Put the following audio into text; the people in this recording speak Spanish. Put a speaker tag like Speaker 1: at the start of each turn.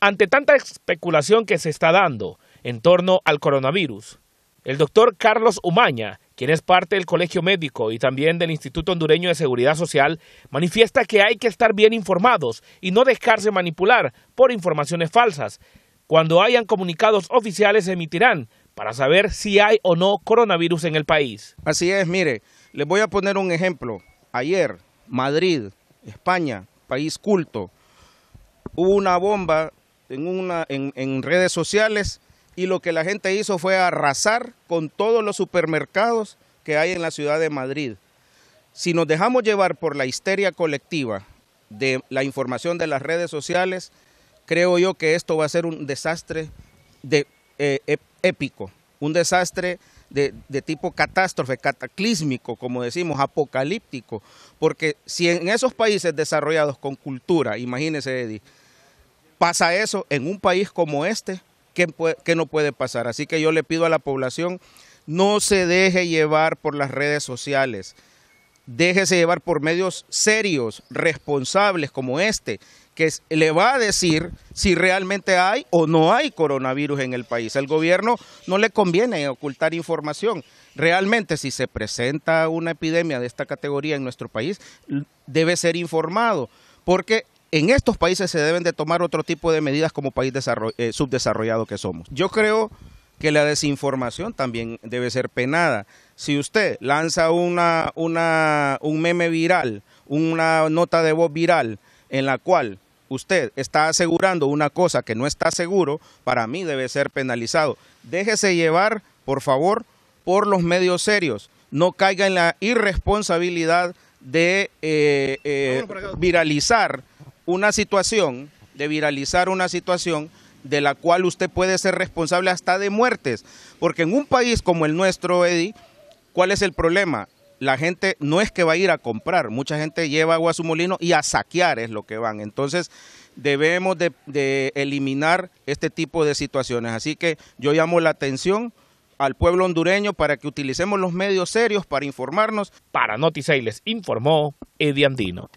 Speaker 1: Ante tanta especulación que se está dando en torno al coronavirus, el doctor Carlos Umaña, quien es parte del Colegio Médico y también del Instituto Hondureño de Seguridad Social, manifiesta que hay que estar bien informados y no dejarse manipular por informaciones falsas. Cuando hayan comunicados oficiales se emitirán para saber si hay o no coronavirus en el país. Así es, mire, les
Speaker 2: voy a poner un ejemplo. Ayer, Madrid, España, país culto, hubo una bomba en, una, en, redes sociales y lo que la gente hizo fue arrasar con todos los supermercados que hay en la ciudad de Madrid. Si nos dejamos llevar por la histeria colectiva de la información de las redes sociales, creo yo que esto va a ser un desastre eh, épico, un desastre de, de, tipo catástrofe, cataclísmico, como decimos, apocalíptico, porque si en esos países desarrollados con cultura, imagínese Eddie, pasa eso en un país como este, que no puede pasar? Así que yo le pido a la población, no se deje llevar por las redes sociales, déjese llevar por medios serios, responsables como este, que le va a decir si realmente hay o no hay coronavirus en el país. Al gobierno no le conviene ocultar información. Realmente si se presenta una epidemia de esta categoría en nuestro país, debe ser informado, porque en estos países se deben de tomar otro tipo de medidas como país eh, subdesarrollado que somos. Yo creo que la desinformación también debe ser penada. Si usted lanza una, una, un meme viral, una nota de voz viral en la cual usted está asegurando una cosa que no está seguro, para mí debe ser penalizado. Déjese llevar, por favor, por los medios serios. No caiga en la irresponsabilidad de eh, eh, viralizar una situación, de viralizar una situación de la cual usted puede ser responsable hasta de muertes. Porque en un país como el nuestro, Eddie, ¿cuál es el problema? La gente no es que va a ir a comprar, mucha gente lleva agua a su molino y a saquear es lo que van. Entonces debemos de, eliminar este tipo de situaciones. Así que yo llamo la atención al pueblo hondureño para que utilicemos los medios serios para informarnos.
Speaker 1: Para les informó Eddie Andino.